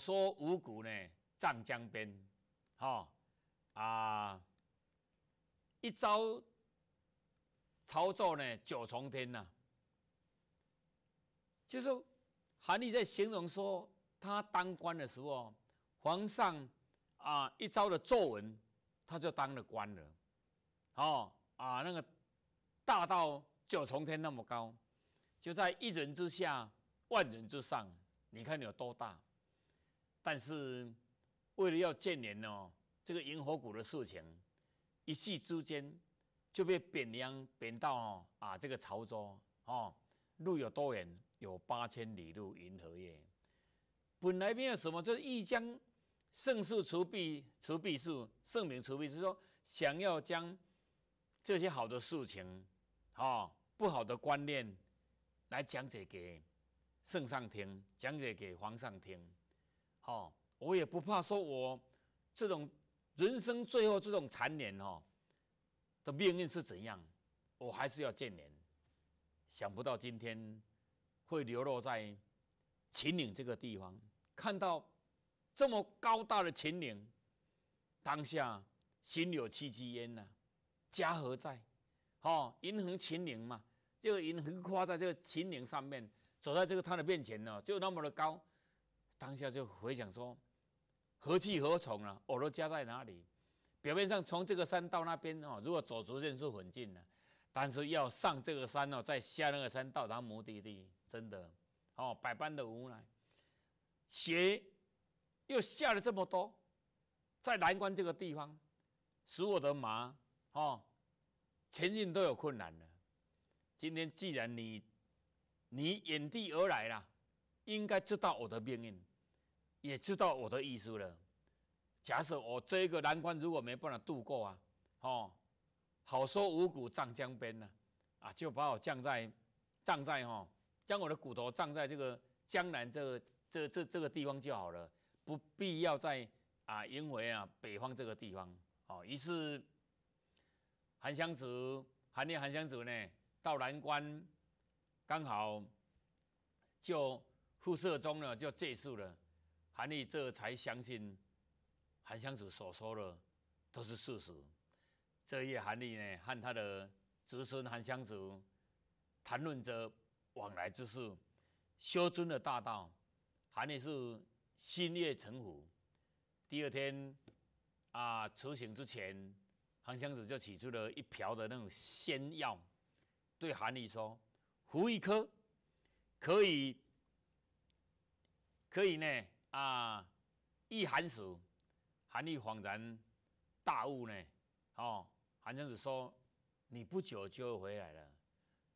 说五谷呢，湛江边，哈啊，一朝操作呢，九重天呐，就是韩愈在形容说他当官的时候，皇上啊，一朝的作文，他就当了官了，哦啊，那个大到九重天那么高，就在一人之下，万人之上，你看有多大？但是，为了要建人哦，这个银河谷的事情，一夕之间就被贬央贬到哦啊这个潮州哦，路有多远？有八千里路云和月。本来没有什么，就是欲将圣树除弊，除弊数圣明除弊，是说想要将这些好的事情啊，不好的观念来讲解给圣上听，讲解给皇上听。哦，我也不怕说，我这种人生最后这种残年哦的命运是怎样，我还是要见人，想不到今天会流落在秦岭这个地方，看到这么高大的秦岭，当下心有戚戚焉呐。家何在？哦，银横秦岭嘛，这个银横跨在这个秦岭上面，走在这个他的面前呢，就那么的高。当下就回想说，何去何从啊？我的家在哪里？表面上从这个山到那边哦，如果走直线是很近的，但是要上这个山哦，再下那个山到达目的地，真的哦，百般的无奈。雪又下了这么多，在难关这个地方，使我的马哦，前进都有困难了。今天既然你你远地而来了，应该知道我的命运。也知道我的意思了。假设我这一个难关如果没办法度过啊，哦，好说五谷葬江边呢，啊，就把我葬在葬在哈，将我的骨头葬在这个江南这个这这这个地方就好了，不必要在啊，因为啊北方这个地方哦。于是韩湘子，韩念韩湘子呢，到南关刚好就赴社中了，就结束了。韩立这才相信韩湘子所说的都是事实。这夜，韩立呢和他的侄孙韩湘子谈论着往来之事，修尊的大道。韩立是心悦诚服。第二天啊，出醒之前，韩湘子就取出了一瓢的那种仙药，对韩立说：“服一颗，可以，可以呢。”啊！一寒暑，韩愈恍然大悟呢。哦，韩相子说：“你不久就回来了，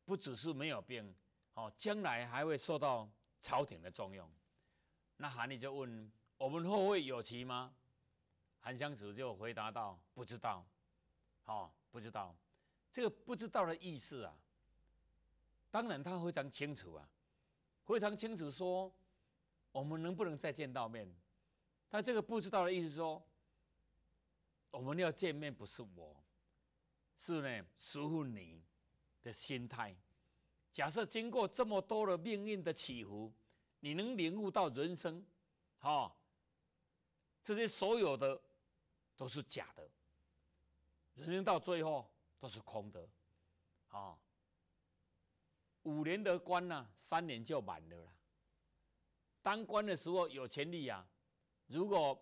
不只是没有病，哦，将来还会受到朝廷的重用。”那韩愈就问：“我们后会有期吗？”韩相子就回答道：“不知道。”哦，不知道。这个“不知道”的意思啊，当然他非常清楚啊，非常清楚说。我们能不能再见到面？他这个不知道的意思说，我们要见面不是我，是呢，守护你的心态。假设经过这么多的命运的起伏，你能领悟到人生，哈，这些所有的都是假的，人生到最后都是空的，啊，五年的关呢，三年就满了。当官的时候有权利啊，如果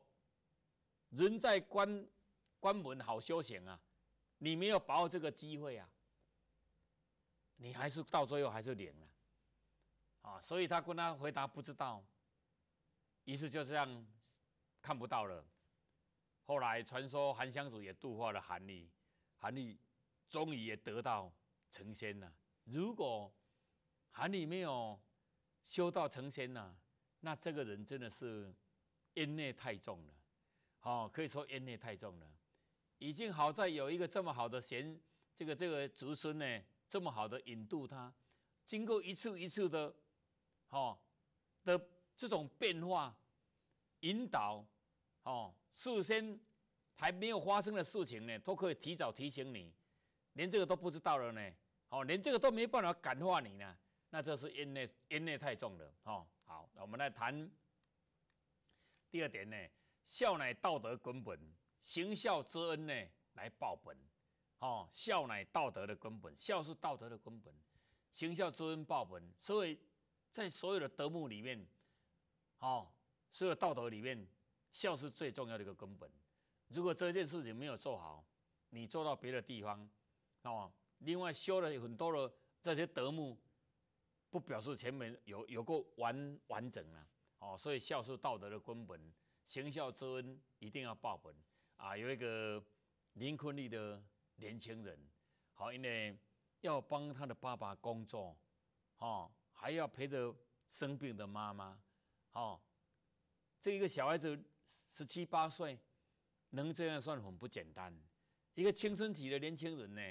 人在官官门好修行啊，你没有把握这个机会啊，你还是到最后还是灵了啊，所以他跟他回答不知道，于是就这样看不到了。后来传说韩湘子也度化了韩愈，韩愈终于也得到成仙了。如果韩愈没有修道成仙呢？那这个人真的是冤孽太重了，好，可以说冤孽太重了，已经好在有一个这么好的贤，这个这个族孙呢，这么好的引渡他，经过一次一次的，哦的这种变化引导，哦，事先还没有发生的事情呢，都可以提早提醒你，连这个都不知道了呢，哦，连这个都没办法感化你呢。那这是因内因内太重了哦。好，那我们来谈第二点呢。孝乃道德根本，行孝之恩呢来报本哦。孝乃道德的根本，孝是道德的根本，行孝之恩报本。所以，在所有的德目里面哦，所有道德里面，孝是最重要的一个根本。如果这件事情没有做好，你做到别的地方哦，另外修了很多的这些德目。不表示前面有有过完完整呢，哦，所以孝是道德的根本，行孝之恩一定要报本啊！有一个林坤利的年轻人，好，因为要帮他的爸爸工作，哦，还要陪着生病的妈妈，哦，这一个小孩子十七八岁，能这样算很不简单，一个青春期的年轻人呢。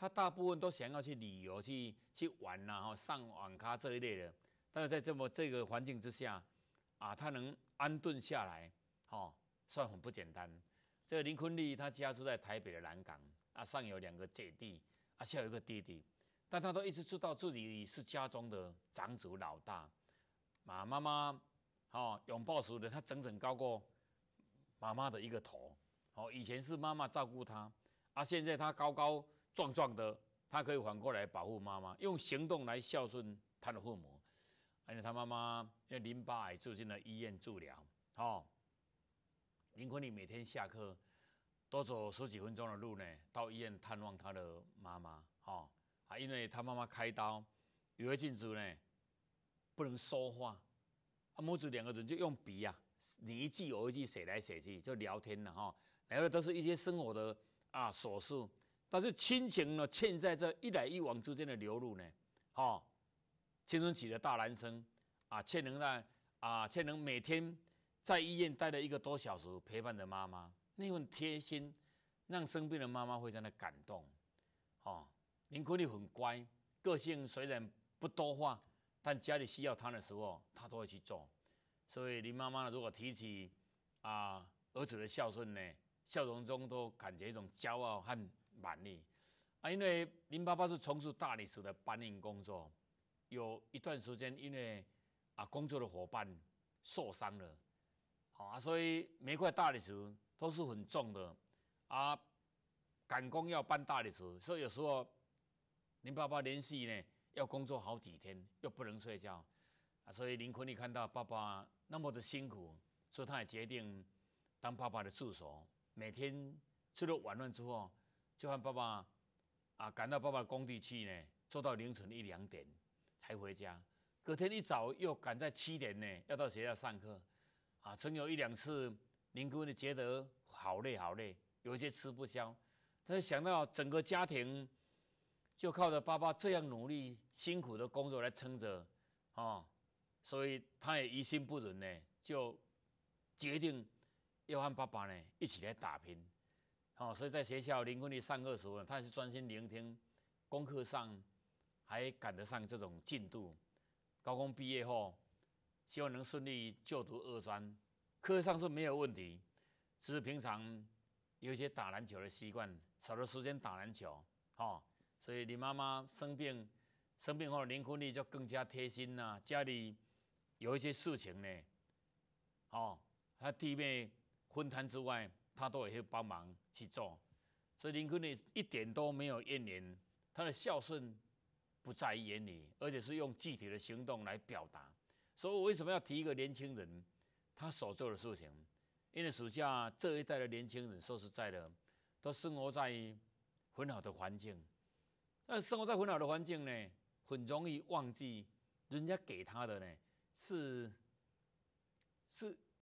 他大部分都想要去旅游、去去玩呐，哈，上网咖这一类的。但是在这么这个环境之下，啊，他能安顿下来，哈，算很不简单。这个林坤利他家住在台北的南港，啊，上有两个姐弟，啊，下有一个弟弟，但他都一直知道自己是家中的长子老大，啊，妈妈，哈，永宝熟的，他整整高过妈妈的一个头，哦，以前是妈妈照顾他，啊，现在他高高。壮壮的，他可以反过来保护妈妈，用行动来孝顺他的父母。而且他妈妈因为淋巴癌住进了医院治疗，哦，林坤利每天下课多走十几分钟的路呢，到医院探望他的妈妈，哦啊，因为他妈妈开刀，有一尽助呢，不能说话，啊，母子两个人就用笔啊，你一句我一句写来写去就聊天了哈，聊的都是一些生活的啊琐事。但是亲情呢，嵌在这一来一往之间的流露呢，哈，青春期的大男生啊，却能在啊，却能每天在医院待了一个多小时，陪伴着妈妈，那份贴心，让生病的妈妈非常的感动。哦，林坤力很乖，个性虽然不多话，但家里需要他的时候，他都会去做。所以林妈妈如果提起啊儿子的孝顺呢，笑容中都感觉一种骄傲和。板意啊，因为林爸爸是从事大理石的搬运工作，有一段时间，因为啊工作的伙伴受伤了，啊，所以每块大理石都是很重的啊，赶工要搬大理石，所以有时候林爸爸连续呢要工作好几天，又不能睡觉啊，所以林坤你看到爸爸那么的辛苦，所以他也决定当爸爸的助手，每天吃了晚饭之后。就和爸爸啊，赶到爸爸工地去呢，做到凌晨一两点才回家。隔天一早又赶在七点呢，要到学校上课。啊，曾有一两次，林哥呢觉得好累好累，有些吃不消。他就想到整个家庭就靠着爸爸这样努力辛苦的工作来撑着啊，所以他也于心不忍呢，就决定要和爸爸呢一起来打拼。哦，所以在学校，林坤力上课时候，他是专心聆听，功课上还赶得上这种进度。高中毕业后，希望能顺利就读二专，课上是没有问题，只是平常有一些打篮球的习惯，少了时间打篮球。哦，所以你妈妈生病，生病后，林坤力就更加贴心呐。家里有一些事情呢，哦，他弟妹分摊之外。他都也会帮忙去做，所以林坤呢一点都没有怨言，他的孝顺不在言语，而且是用具体的行动来表达。所以，我为什么要提一个年轻人他所做的事情？因为属下这一代的年轻人，说实在的，都生活在很好的环境，但生活在很好的环境呢，很容易忘记人家给他的呢是是。